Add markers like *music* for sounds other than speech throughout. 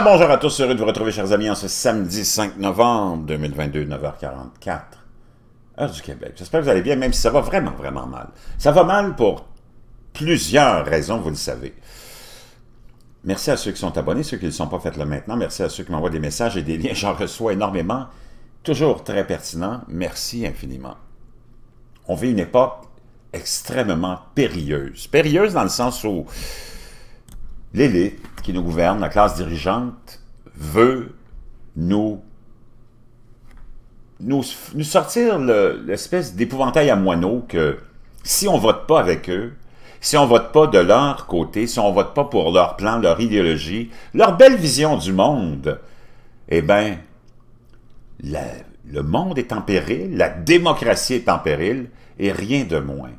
bonjour à tous, heureux de vous retrouver chers amis en ce samedi 5 novembre 2022, 9h44, heure du Québec. J'espère que vous allez bien, même si ça va vraiment, vraiment mal. Ça va mal pour plusieurs raisons, vous le savez. Merci à ceux qui sont abonnés, ceux qui ne sont pas, faits le maintenant. Merci à ceux qui m'envoient des messages et des liens, j'en reçois énormément. Toujours très pertinent, merci infiniment. On vit une époque extrêmement périlleuse. Périlleuse dans le sens où l'élite qui nous gouverne, la classe dirigeante, veut nous, nous, sortir l'espèce d'épouvantail à moineaux que si on ne vote pas avec eux, si on vote pas de leur côté, si on vote pas pour leur plan, leur idéologie, leur belle vision du monde, eh bien, le monde est en péril, la démocratie est en péril, et rien de moins.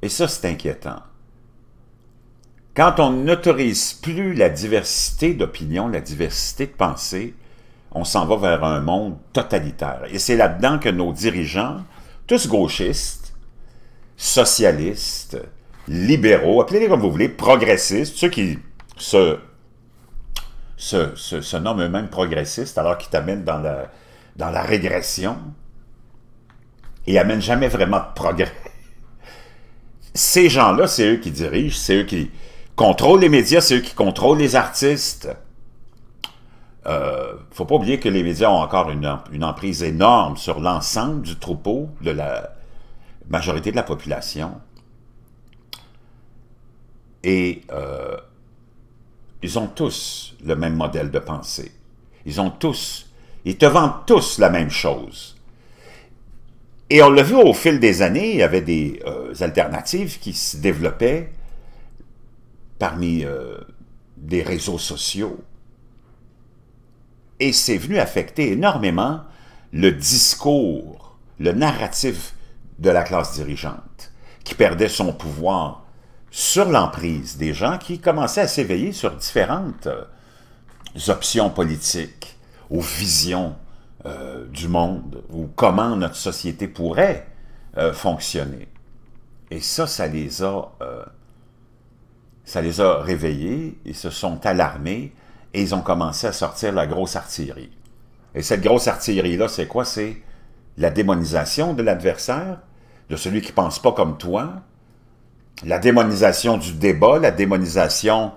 Et ça, c'est inquiétant. Quand on n'autorise plus la diversité d'opinion, la diversité de pensée, on s'en va vers un monde totalitaire. Et c'est là-dedans que nos dirigeants, tous gauchistes, socialistes, libéraux, appelez-les comme vous voulez, progressistes, ceux qui se, se, nomment eux-mêmes progressistes alors qu'ils t'amènent dans la, dans la régression et n'amènent jamais vraiment de progrès. Ces gens-là, c'est eux qui dirigent, c'est eux qui, contrôlent les médias, c'est eux qui contrôlent les artistes. Il euh, ne faut pas oublier que les médias ont encore une, emprise énorme sur l'ensemble du troupeau, de la majorité de la population. Et euh, ils ont tous le même modèle de pensée. Ils ont tous, ils te vendent tous la même chose. Et on l'a vu au fil des années, il y avait des euh, alternatives qui se développaient, parmi euh, des réseaux sociaux. Et c'est venu affecter énormément le discours, le narratif de la classe dirigeante, qui perdait son pouvoir sur l'emprise des gens qui commençaient à s'éveiller sur différentes euh, options politiques, aux visions euh, du monde, ou comment notre société pourrait euh, fonctionner. Et ça, ça les a ça les a réveillés, ils se sont alarmés et ils ont commencé à sortir la grosse artillerie. Et cette grosse artillerie-là, c'est quoi? C'est la démonisation de l'adversaire, de celui qui ne pense pas comme toi, la démonisation du débat, la démonisation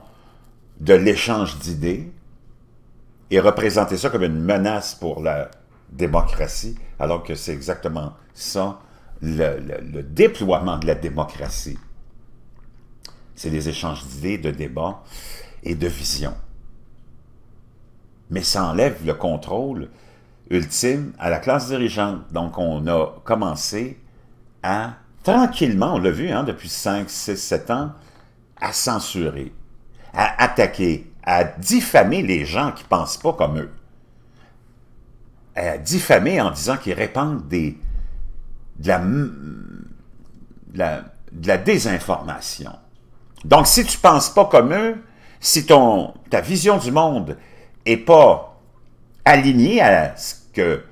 de l'échange d'idées, et représenter ça comme une menace pour la démocratie, alors que c'est exactement ça, le, le, déploiement de la démocratie. C'est des échanges d'idées, de débats et de visions. Mais ça enlève le contrôle ultime à la classe dirigeante. Donc, on a commencé à, tranquillement, on l'a vu hein, depuis 5, 6, 7 ans, à censurer, à attaquer, à diffamer les gens qui ne pensent pas comme eux. À diffamer en disant qu'ils répandent des, de la désinformation. Donc, si tu ne penses pas comme eux, si ta vision du monde n'est pas alignée à ce que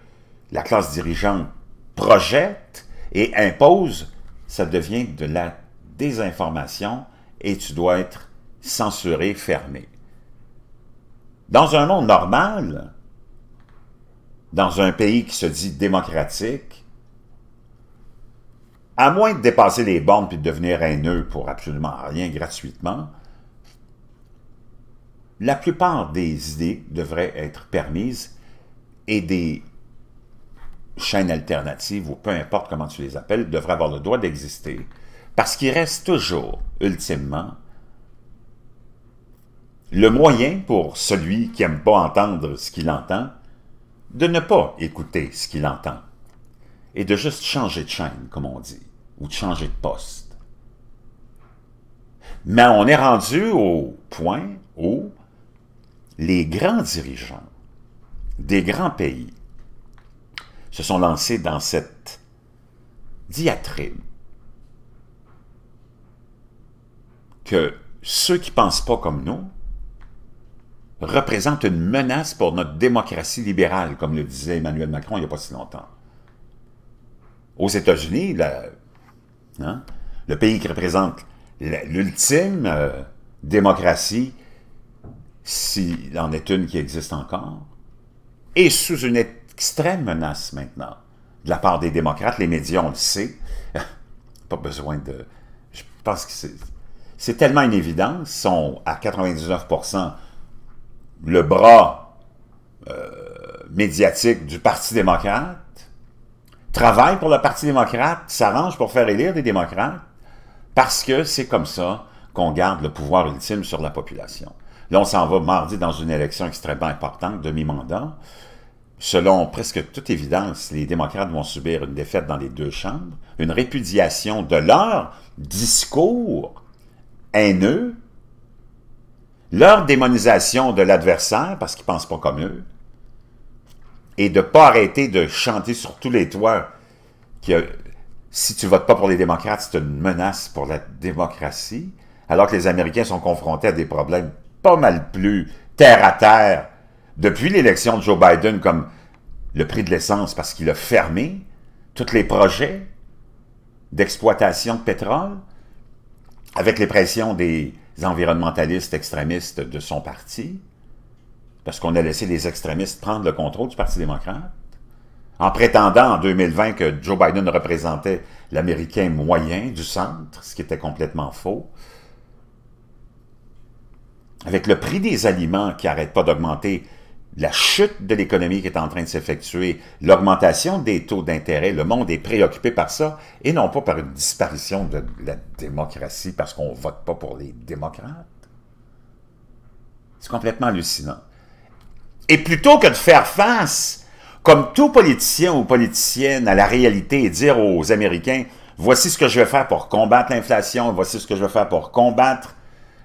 la classe dirigeante projette et impose, ça devient de la désinformation et tu dois être censuré, fermé. Dans un monde normal, dans un pays qui se dit démocratique, à moins de dépasser les bornes puis de devenir haineux pour absolument rien gratuitement, la plupart des idées devraient être permises et des chaînes alternatives, ou peu importe comment tu les appelles, devraient avoir le droit d'exister. Parce qu'il reste toujours, ultimement, le moyen pour celui qui n'aime pas entendre ce qu'il entend de ne pas écouter ce qu'il entend et de juste changer de chaîne, comme on dit, ou de changer de poste. Mais on est rendu au point où les grands dirigeants des grands pays se sont lancés dans cette diatribe que ceux qui ne pensent pas comme nous représentent une menace pour notre démocratie libérale, comme le disait Emmanuel Macron il n'y a pas si longtemps aux États-Unis, hein, le pays qui représente l'ultime euh, démocratie, s'il en est une qui existe encore, est sous une extrême menace maintenant de la part des démocrates. Les médias, on le sait. *laughs* Pas besoin de... Je pense que c'est... tellement une Ils sont à 99% le bras euh, médiatique du Parti démocrate, travaille pour le Parti démocrate, s'arrange pour faire élire des démocrates, parce que c'est comme ça qu'on garde le pouvoir ultime sur la population. Là, on s'en va mardi dans une élection extrêmement importante, demi-mandat. Selon presque toute évidence, les démocrates vont subir une défaite dans les deux chambres, une répudiation de leur discours haineux, leur démonisation de l'adversaire parce qu'ils ne pensent pas comme eux, et de ne pas arrêter de chanter sur tous les toits que si tu ne votes pas pour les démocrates, c'est une menace pour la démocratie, alors que les Américains sont confrontés à des problèmes pas mal plus terre à terre depuis l'élection de Joe Biden, comme le prix de l'essence parce qu'il a fermé tous les projets d'exploitation de pétrole, avec les pressions des environnementalistes extrémistes de son parti, parce qu'on a laissé les extrémistes prendre le contrôle du Parti démocrate, en prétendant en 2020 que Joe Biden représentait l'Américain moyen du centre, ce qui était complètement faux, avec le prix des aliments qui n'arrête pas d'augmenter, la chute de l'économie qui est en train de s'effectuer, l'augmentation des taux d'intérêt, le monde est préoccupé par ça, et non pas par une disparition de la démocratie parce qu'on ne vote pas pour les démocrates. C'est complètement hallucinant. Et plutôt que de faire face, comme tout politicien ou politicienne, à la réalité et dire aux Américains, voici ce que je vais faire pour combattre l'inflation, voici ce que je vais faire pour combattre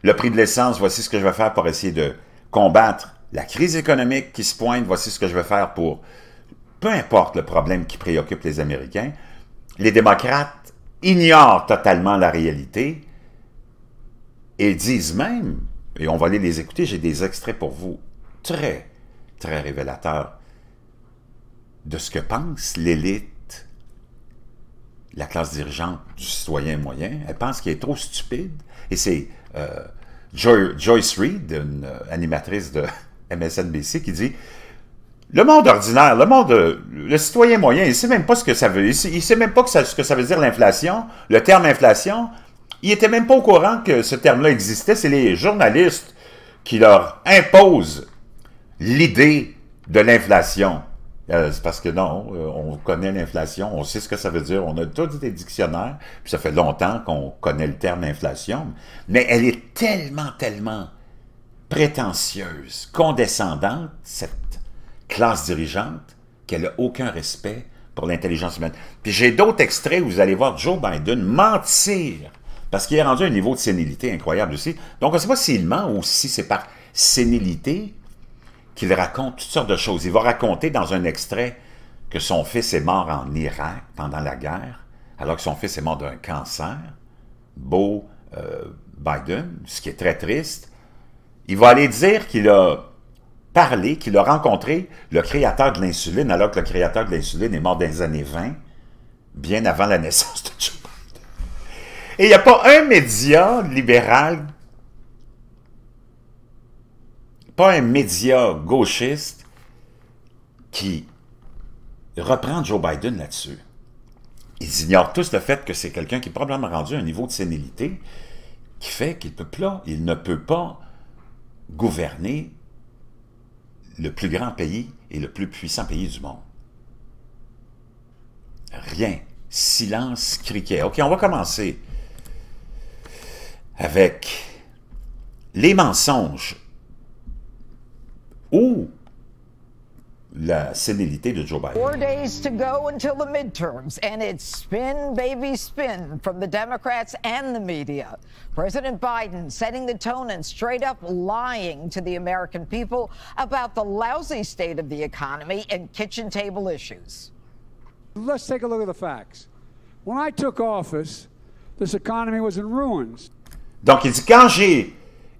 le prix de l'essence, voici ce que je vais faire pour essayer de combattre la crise économique qui se pointe, voici ce que je vais faire pour, peu importe le problème qui préoccupe les Américains, les démocrates ignorent totalement la réalité et disent même, et on va aller les écouter, j'ai des extraits pour vous, très, très révélateur de ce que pense l'élite, la classe dirigeante du citoyen moyen. Elle pense qu'il est trop stupide. Et c'est euh, Joyce Reed, une euh, animatrice de *laughs* MSNBC, qui dit le monde ordinaire, le monde, le citoyen moyen, il sait même pas ce que ça veut, il sait, sait même pas ce que ça veut dire l'inflation, le terme inflation. Il était même pas au courant que ce terme-là existait. C'est les journalistes qui leur imposent l'idée de l'inflation. Euh, c'est parce que non, euh, on connaît l'inflation, on sait ce que ça veut dire, on a tous des dictionnaires, puis ça fait longtemps qu'on connaît le terme inflation, mais elle est tellement, tellement prétentieuse, condescendante, cette classe dirigeante, qu'elle n'a aucun respect pour l'intelligence humaine. Puis j'ai d'autres extraits où vous allez voir Joe Biden mentir, parce qu'il a rendu un niveau de sénilité incroyable aussi. Donc on ne sait pas s'il ment ou si c'est par sénilité, qu'il raconte toutes sortes de choses. Il va raconter dans un extrait que son fils est mort en Irak pendant la guerre, alors que son fils est mort d'un cancer. Beau euh, Biden, ce qui est très triste. Il va aller dire qu'il a parlé, qu'il a rencontré le créateur de l'insuline, alors que le créateur de l'insuline est mort dans les années 20, bien avant la naissance de Joe Et il n'y a pas un média libéral pas un média gauchiste qui reprend Joe Biden là-dessus. Ils ignorent tous le fait que c'est quelqu'un qui est probablement rendu à un niveau de sénilité qui fait qu'il peut il ne peut pas gouverner le plus grand pays et le plus puissant pays du monde. Rien. Silence, criquet. OK, on va commencer avec les mensonges ou la sénilité de Joe Biden. Four days to go until the midterms, and it's spin, baby, spin from the Democrats and the media. President Biden setting the tone and straight up lying to the American people about the lousy state of the economy and kitchen table issues. Let's take a look at the facts. When I took office, this economy was in ruins. Donc, il dit, quand j'ai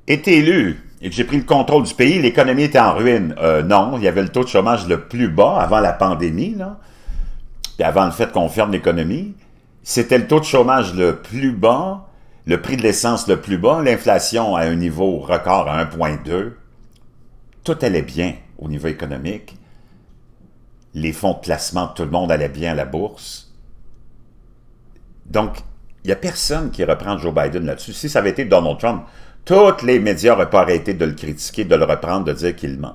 été élu, et que j'ai pris le contrôle du pays, l'économie était en ruine. Euh, non, il y avait le taux de chômage le plus bas avant la pandémie, là, puis avant le fait qu'on ferme l'économie. C'était le taux de chômage le plus bas, le prix de l'essence le plus bas, l'inflation à un niveau record à 1,2. Tout allait bien au niveau économique. Les fonds de placement, tout le monde allait bien à la bourse. Donc, il n'y a personne qui reprend Joe Biden là-dessus. Si ça avait été Donald Trump, tous les médias n'auraient pas arrêté de le critiquer, de le reprendre, de dire qu'il ment.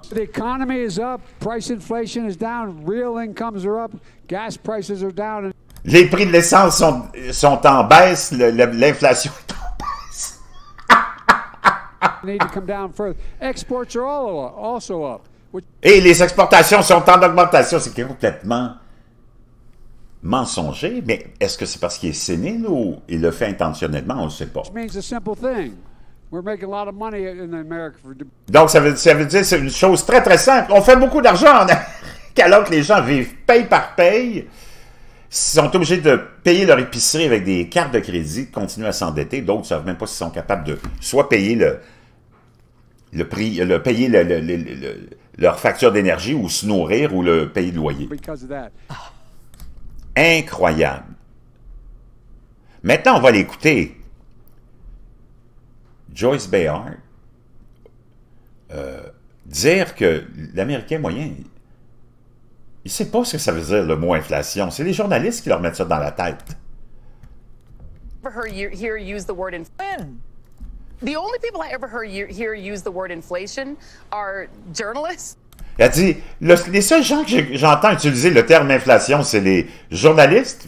Les prix de l'essence sont, en baisse, l'inflation est en baisse. Et les exportations sont en augmentation, c'est complètement mensonger, mais est-ce que c'est parce qu'il est sénile ou il le fait intentionnellement, on ne sait pas. Donc, ça veut, ça veut dire c'est une chose très, très simple. On fait beaucoup d'argent en... alors que les gens vivent paye par paye. Ils sont obligés de payer leur épicerie avec des cartes de crédit, continuer à s'endetter. D'autres ne savent même pas s'ils sont capables de soit payer le, le prix, le payer leur facture d'énergie ou se nourrir ou le payer de loyer. Incroyable. Maintenant, on va l'écouter. Joyce Bayard, euh, dire que l'Américain moyen, il ne sait pas ce que ça veut dire le mot inflation. C'est les journalistes qui leur mettent ça dans la tête. only people I ever here use the word inflation are journalists. Elle dit, les seuls gens que j'entends utiliser le terme inflation, c'est les journalistes.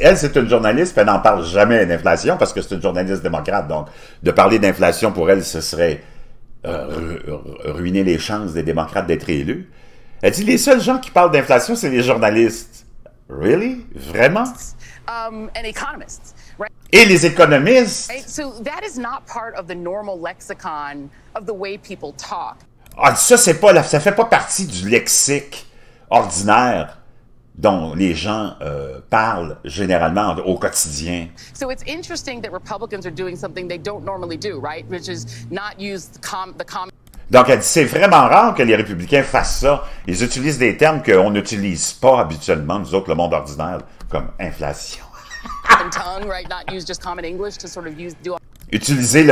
Elle, c'est une journaliste, elle n'en parle jamais d'inflation parce que c'est une journaliste démocrate. Donc, de parler d'inflation pour elle, ce serait euh, ruiner les chances des démocrates d'être élus. Elle dit, les seuls gens qui parlent d'inflation, c'est les journalistes. Really? Vraiment? Um, Et les économistes. So that is not part of the normal lexicon of the way people talk. Ah, ça, c'est pas, ça fait pas partie du lexique ordinaire dont les gens euh, parlent généralement au quotidien. Donc elle dit c'est vraiment rare que les républicains fassent ça. Ils utilisent des termes qu'on n'utilise pas habituellement nous autres le monde ordinaire comme inflation. *laughs* utiliser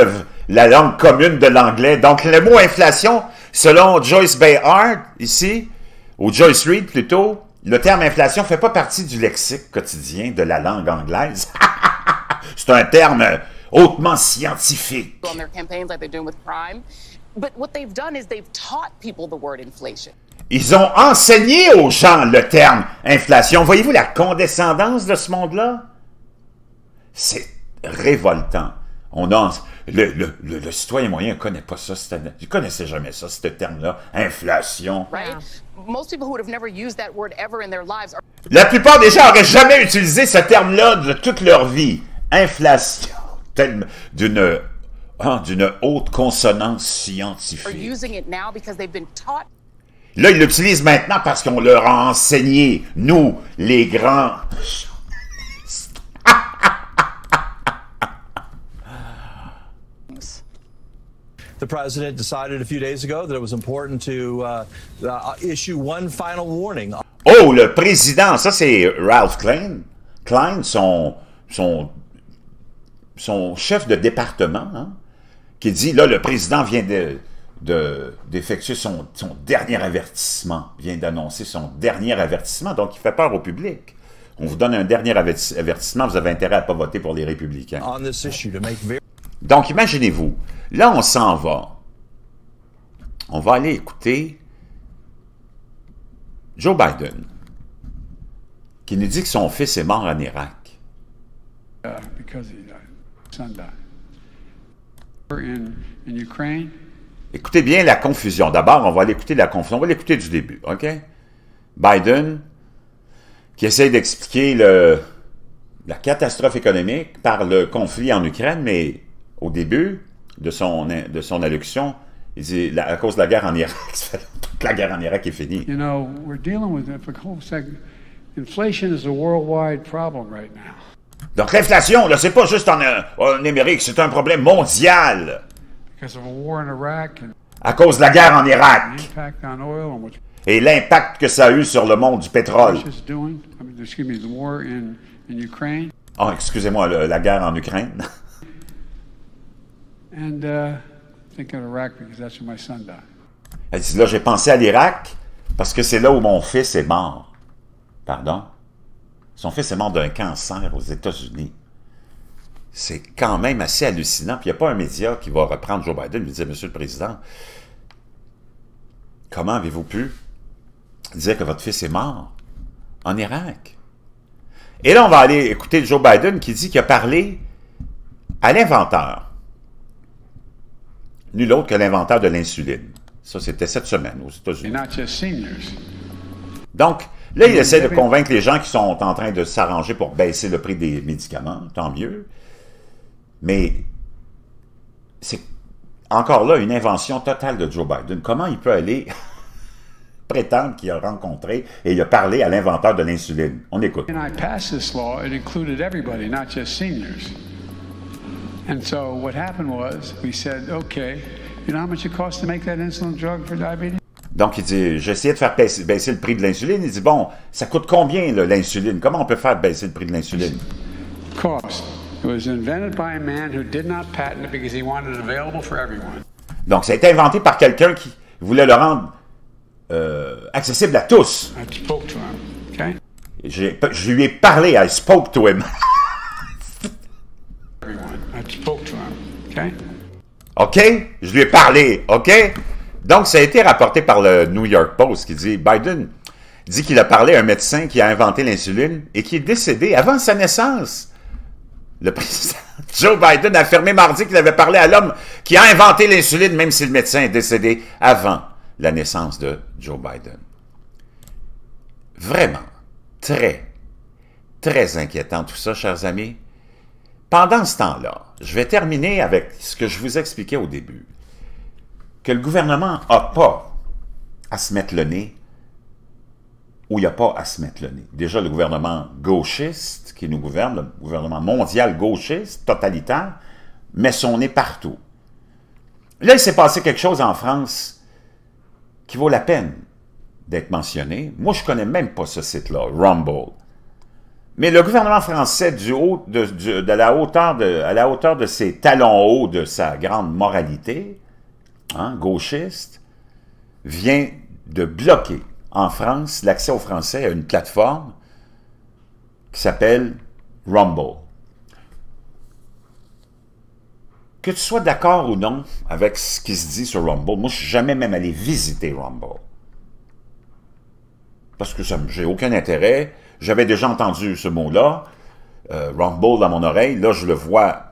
la langue commune de l'anglais. Donc, le mot inflation, selon Joyce Bayard, ici, ou Joyce Reed plutôt, le terme inflation ne fait pas partie du lexique quotidien de la langue anglaise. *laughs* C'est un terme hautement scientifique. Ils ont enseigné aux gens le terme inflation. Voyez-vous la condescendance de ce monde-là? C'est révoltant. On danse. le, citoyen moyen ne connaît pas ça. Il ne connaissait jamais ça, ce terme-là. Inflation. La plupart des gens n'auraient jamais utilisé ce terme-là de toute leur vie. Inflation. D'une hein, d'une haute consonance scientifique. Là, ils l'utilisent maintenant parce qu'on leur a enseigné, nous, les grands a important warning. Oh, le président, ça c'est Ralph Klein. Klein, son, son, son chef de département, hein, qui dit, là, le président vient d'effectuer de, son, son dernier avertissement, vient d'annoncer son dernier avertissement, donc il fait peur au public. On vous donne un dernier avertissement, vous avez intérêt à ne pas voter pour les républicains. On donc, imaginez-vous, là, on s'en va. On va aller écouter Joe Biden, qui nous dit que son fils est mort en Irak. Uh, Écoutez bien la confusion. D'abord, on va aller écouter la confusion. On va l'écouter du début, OK? Biden, qui essaie d'expliquer la catastrophe économique par le conflit en Ukraine, mais au début de son, de son allocution, il dit la, à cause de la guerre en Irak, *laughs* la guerre en Irak est finie. Donc l'inflation, là, c'est pas juste en, Amérique, c'est un problème mondial. à cause de la guerre en Irak et l'impact que ça a eu sur le monde du pétrole. Oh, excusez-moi, la guerre en Ukraine. *laughs* And Elle dit là, j'ai pensé à l'Irak parce que c'est là où mon fils est mort. Pardon? Son fils est mort d'un cancer aux États-Unis. C'est quand même assez hallucinant. Puis il n'y a pas un média qui va reprendre Joe Biden et lui dire Monsieur le Président, comment avez-vous pu dire que votre fils est mort en Irak? Et là, on va aller écouter Joe Biden qui dit qu'il a parlé à l'inventeur nul autre que l'inventeur de l'insuline. Ça, c'était cette semaine aux États-Unis. Donc, là, il mm-hmm. essaie de convaincre les gens qui sont en train de s'arranger pour baisser le prix des médicaments, tant mieux. Mais c'est encore là une invention totale de Joe Biden. Comment il peut aller *laughs* prétendre qu'il a rencontré et il a parlé à l'inventeur de l'insuline? On écoute. Donc, il dit, j'essayais de faire baisser le prix de l'insuline. Il dit, bon, ça coûte combien l'insuline? Comment on peut faire baisser le prix de l'insuline? Donc, ça a été inventé par quelqu'un qui voulait le rendre euh, accessible à tous. Je lui ai parlé, I spoke to him. *laughs* OK? Je lui ai parlé, OK? Donc, ça a été rapporté par le New York Post qui dit Biden dit qu'il a parlé à un médecin qui a inventé l'insuline et qui est décédé avant sa naissance. Le président *laughs* Joe Biden a affirmé mardi qu'il avait parlé à l'homme qui a inventé l'insuline, même si le médecin est décédé avant la naissance de Joe Biden. Vraiment, très, très inquiétant tout ça, chers amis. Pendant ce temps-là, je vais terminer avec ce que je vous expliquais au début, que le gouvernement n'a pas à se mettre le nez où il n'y a pas à se mettre le nez. Déjà, le gouvernement gauchiste qui nous gouverne, le gouvernement mondial gauchiste, totalitaire, met son nez partout. Là, il s'est passé quelque chose en France qui vaut la peine d'être mentionné. Moi, je ne connais même pas ce site-là, Rumble. Mais le gouvernement français, de, la hauteur à la hauteur de ses talons hauts, de sa grande moralité, hein, gauchiste, vient de bloquer en France l'accès aux Français à une plateforme qui s'appelle Rumble. Que tu sois d'accord ou non avec ce qui se dit sur Rumble, moi, je suis jamais même allé visiter Rumble. Parce que ça j'ai aucun intérêt j'avais déjà entendu ce mot-là, euh, rumble dans mon oreille. Là, je le vois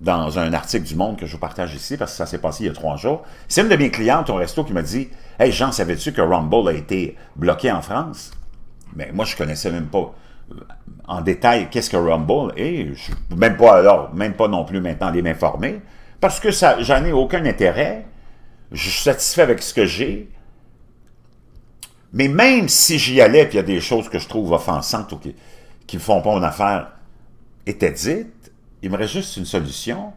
dans un article du Monde que je vous partage ici, parce que ça s'est passé il y a trois jours. C'est une de mes clientes au resto qui m'a dit « Hey, Jean, savais-tu que Rumble a été bloqué en France? » Mais moi, je connaissais même pas euh, en détail qu'est-ce que Rumble, et je même pas alors, même pas non plus maintenant aller m'informer, parce que ça, j'en ai aucun intérêt, je suis satisfait avec ce que j'ai, mais même si j'y allais, puis il y a des choses que je trouve offensantes ou qui ne me font pas mon affaire, étaient dites, il me reste juste une solution.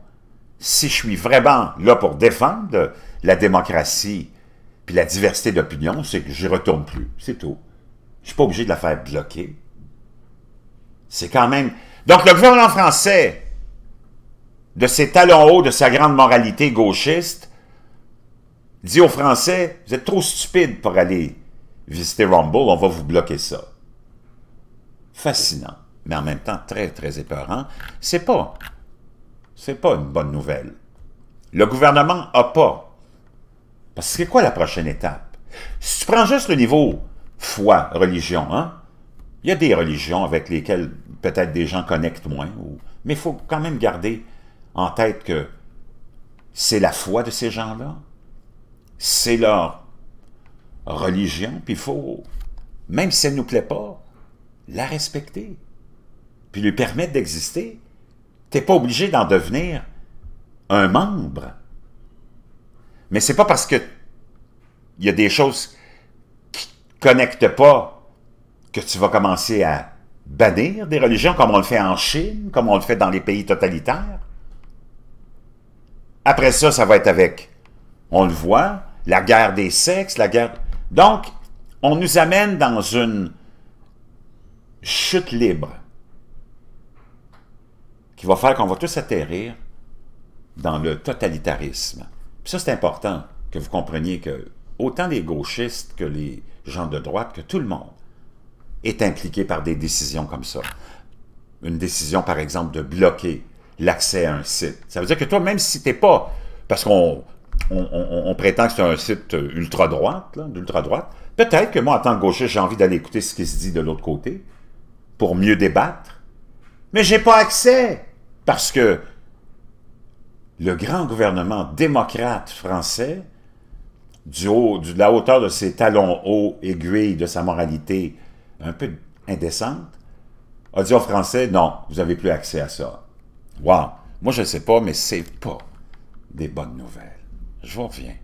Si je suis vraiment là pour défendre la démocratie puis la diversité d'opinion, c'est que j'y retourne plus. C'est tout. Je suis pas obligé de la faire bloquer. C'est quand même... Donc, le gouvernement français, de ses talons hauts, de sa grande moralité gauchiste, dit aux Français, vous êtes trop stupides pour aller visitez Rumble, on va vous bloquer ça. Fascinant, mais en même temps très, très épeurant. C'est pas, c'est pas une bonne nouvelle. Le gouvernement a pas. Parce que c'est quoi la prochaine étape? Si tu prends juste le niveau foi, religion, hein? Il y a des religions avec lesquelles peut-être des gens connectent moins, mais il faut quand même garder en tête que c'est la foi de ces gens-là, c'est leur religion, puis il faut, même si elle ne nous plaît pas, la respecter, puis lui permettre d'exister. Tu n'es pas obligé d'en devenir un membre. Mais c'est pas parce que il y a des choses qui ne connectent pas que tu vas commencer à bannir des religions comme on le fait en Chine, comme on le fait dans les pays totalitaires. Après ça, ça va être avec, on le voit, la guerre des sexes, la guerre... Donc, on nous amène dans une chute libre qui va faire qu'on va tous atterrir dans le totalitarisme. ça, c'est important que vous compreniez que autant les gauchistes que les gens de droite, que tout le monde est impliqué par des décisions comme ça. Une décision, par exemple, de bloquer l'accès à un site. Ça veut dire que toi, même si tu n'es pas... Parce qu'on on, prétend que c'est un site euh, ultra-droite, d'ultra-droite. Peut-être que moi, en tant que gaucher, j'ai envie d'aller écouter ce qui se dit de l'autre côté pour mieux débattre. Mais j'ai pas accès parce que le grand gouvernement démocrate français, du de la hauteur de ses talons hauts, aiguilles, de sa moralité un peu indécente, a dit aux Français, non, vous n'avez plus accès à ça. Wow! Moi, je ne sais pas, mais c'est pas des bonnes nouvelles. Je reviens.